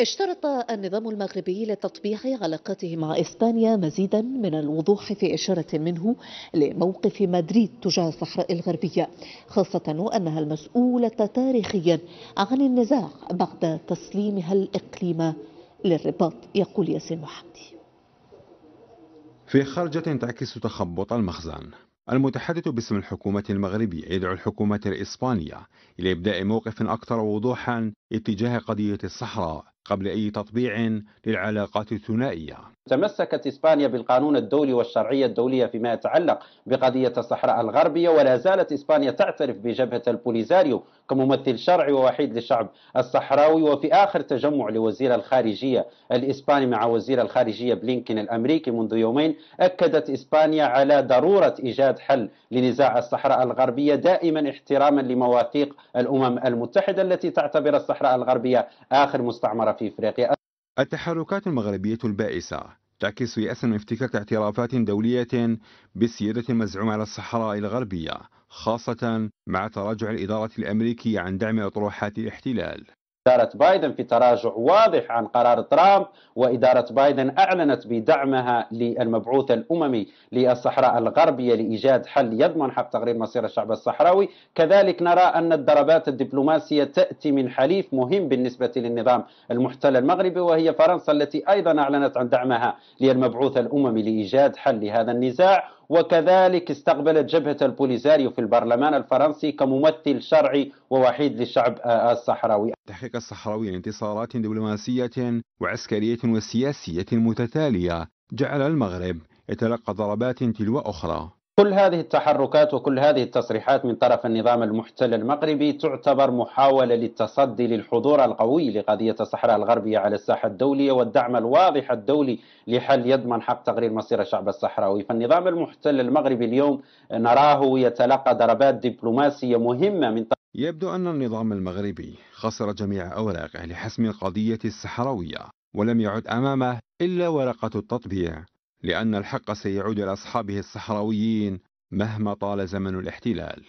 اشترط النظام المغربي لتطبيع علاقاته مع إسبانيا مزيدا من الوضوح في إشارة منه لموقف مدريد تجاه الصحراء الغربية خاصة وأنها المسؤولة تاريخيا عن النزاع بعد تسليمها الإقليم للرباط يقول ياسين محمدي في خرجة تعكس تخبط المخزن المتحدث باسم الحكومة المغربية يدعو الحكومة الإسبانية إلى إبداء موقف أكثر وضوحا اتجاه قضية الصحراء قبل أي تطبيع للعلاقات الثنائية تمسكت إسبانيا بالقانون الدولي والشرعية الدولية فيما يتعلق بقضية الصحراء الغربية ولا زالت إسبانيا تعترف بجبهة البوليزاريو كممثل شرعي ووحيد للشعب الصحراوي وفي آخر تجمع لوزير الخارجية الإسباني مع وزير الخارجية بلينكين الأمريكي منذ يومين أكدت إسبانيا على ضرورة إيجاد حل لنزاع الصحراء الغربية دائما احتراما لمواثيق الأمم المتحدة التي تعتبر الصحراء الغربية آخر مستعمرة في إفريقيا التحركات المغربية البائسة تعكس يأسا افتكاك اعترافات دولية بالسيادة المزعومة على الصحراء الغربية خاصة مع تراجع الإدارة الأمريكية عن دعم أطروحات الاحتلال إدارة بايدن في تراجع واضح عن قرار ترامب وإدارة بايدن أعلنت بدعمها للمبعوث الأممي للصحراء الغربية لإيجاد حل يضمن حق تقرير مصير الشعب الصحراوي كذلك نرى أن الضربات الدبلوماسية تأتي من حليف مهم بالنسبة للنظام المحتل المغربي وهي فرنسا التي أيضا أعلنت عن دعمها للمبعوث الأممي لإيجاد حل لهذا النزاع وكذلك استقبلت جبهة البوليزاريو في البرلمان الفرنسي كممثل شرعي ووحيد للشعب الصحراوي تحقيق الصحراوي انتصارات دبلوماسية وعسكرية وسياسية متتالية جعل المغرب يتلقى ضربات تلو أخرى كل هذه التحركات وكل هذه التصريحات من طرف النظام المحتل المغربي تعتبر محاولة للتصدي للحضور القوي لقضية الصحراء الغربية على الساحة الدولية والدعم الواضح الدولي لحل يضمن حق تقرير مصير الشعب الصحراوي فالنظام المحتل المغربي اليوم نراه يتلقى ضربات دبلوماسية مهمة من طرف يبدو أن النظام المغربي خسر جميع أوراقه لحسم القضية الصحراوية ولم يعد أمامه إلا ورقة التطبيع لأن الحق سيعود لأصحابه الصحراويين مهما طال زمن الاحتلال